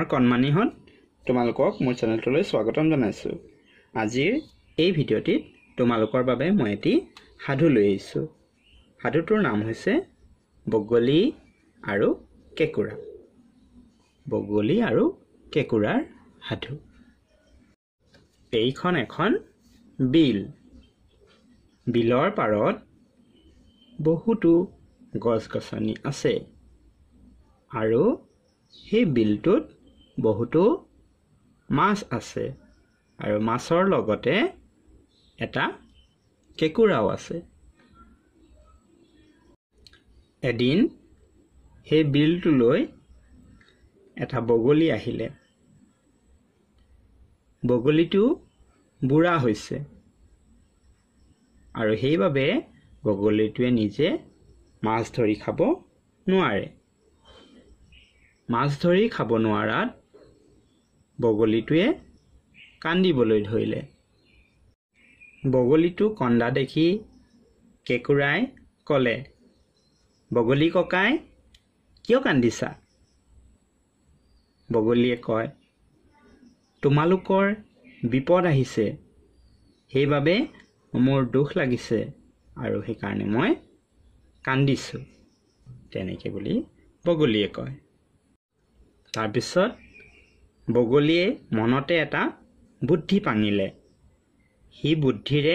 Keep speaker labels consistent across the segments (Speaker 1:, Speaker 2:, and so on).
Speaker 1: নামৰ কণমানিহঁত তোমালোকক মোৰ চেনেলটোলৈ স্বাগতম জনাইছোঁ আজিৰ এই ভিডিঅ'টিত তোমালোকৰ বাবে মই এটি সাধু লৈ আহিছোঁ সাধুটোৰ নাম হৈছে বগলী আৰু কেঁকুৰা বগলী আৰু কেঁকুৰাৰ সাধু এইখন এখন বিল বিলৰ পাৰত বহুতো গছ গছনি আছে আৰু সেই বিলটোত বহুতো মাছ আছে আৰু মাছৰ লগতে এটা কেঁকুৰাও আছে এদিন সেই বিলটোলৈ এটা বগলী আহিলে বগলীটো বুঢ়া হৈছে আৰু সেইবাবে বগলীটোৱে নিজে মাছ ধৰি খাব নোৱাৰে মাছ ধৰি খাব নোৱাৰাত বগলীটোৱে কান্দিবলৈ ধৰিলে বগলীটো কন্দা দেখি কেঁকুৰাই ক'লে বগলী ককাই কিয় কান্দিছা বগলীয়ে কয় তোমালোকৰ বিপদ আহিছে সেইবাবে মোৰ দুখ লাগিছে আৰু সেইকাৰণে মই কান্দিছোঁ তেনেকৈ বুলি বগলীয়ে কয় তাৰপিছত বগলীয়ে মনতে এটা বুদ্ধি পাঙিলে সি বুদ্ধিৰে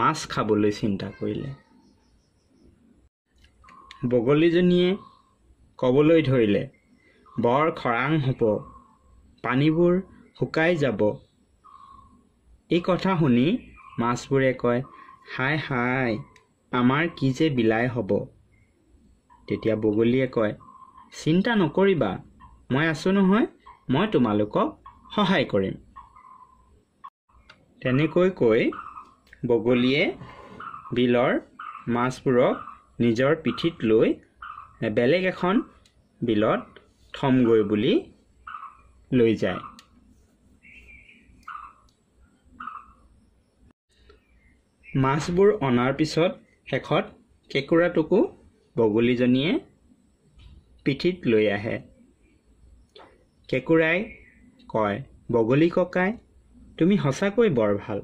Speaker 1: মাছ খাবলৈ চিন্তা কৰিলে বগলীজনীয়ে ক'বলৈ ধৰিলে বৰ খৰাং হ'ব পানীবোৰ শুকাই যাব এই কথা শুনি মাছবোৰে কয় হাই হাই আমাৰ কি যে বিলাই হ'ব তেতিয়া বগলীয়ে কয় চিন্তা নকৰিবা মই আছোঁ নহয় মই তোমালোকক সহায় কৰিম তেনেকৈ কৈ বগলীয়ে বিলৰ মাছবোৰক নিজৰ পিঠিত লৈ বেলেগ এখন বিলত থমগৈ বুলি লৈ যায় মাছবোৰ অনাৰ পিছত শেষত কেঁকুৰাটোকো বগলীজনীয়ে পিঠিত লৈ আহে কেঁকুৰাই কয় বগলী ককাই তুমি সঁচাকৈ বৰ ভাল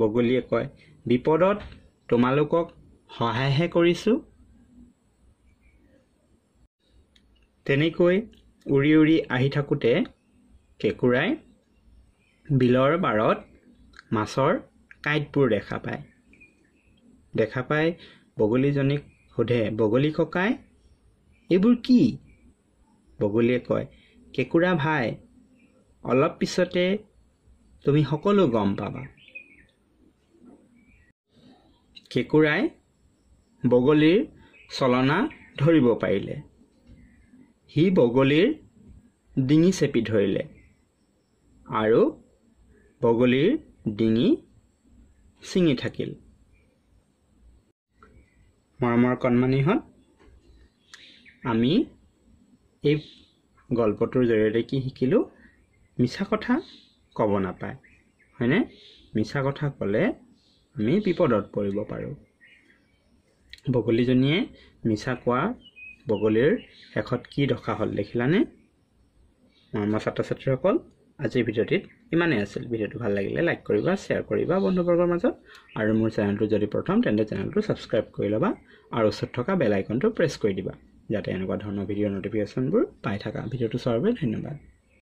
Speaker 1: বগলীয়ে কয় বিপদত তোমালোকক সহায়হে কৰিছোঁ তেনেকৈ উৰি উৰি আহি থাকোঁতে কেঁকুৰাই বিলৰ বাৰত মাছৰ কাঁইটবোৰ দেখা পায় দেখা পাই বগলীজনীক সোধে বগলী ককাই এইবোৰ কি বগলীয়ে কয় কেঁকুৰা ভাই অলপ পিছতে তুমি সকলো গম পাবা কেঁকুৰাই বগলীৰ চলনা ধৰিব পাৰিলে সি বগলীৰ ডিঙি চেপি ধৰিলে আৰু বগলীৰ ডিঙি ছিঙি থাকিল মৰমৰ কণমানিহঁত আমি এই গল্পটোৰ জৰিয়তে কি শিকিলোঁ মিছা কথা ক'ব নাপায় হয়নে মিছা কথা ক'লে আমি বিপদত পৰিব পাৰোঁ বগলীজনীয়ে মিছা কোৱা বগলীৰ শেষত কি দশা হ'ল দেখিলানে মৰমৰ ছাত্ৰ ছাত্ৰীসকল আজিৰ ভিডিঅ'টিত ইমানেই আছিল ভিডিঅ'টো ভাল লাগিলে লাইক কৰিবা শ্বেয়াৰ কৰিবা বন্ধুবৰ্গৰ মাজত আৰু মোৰ চেনেলটো যদি প্ৰথম তেন্তে চেনেলটো ছাবস্ক্ৰাইব কৰি ল'বা আৰু ওচৰত থকা বেল প্ৰেছ কৰি দিবা যাতে এনেকুৱা ধৰণৰ ভিডিঅ' নটিফিকেশ্যনবোৰ পাই থাকা ভিডিঅ'টো চোৱাৰ বাবে ধন্যবাদ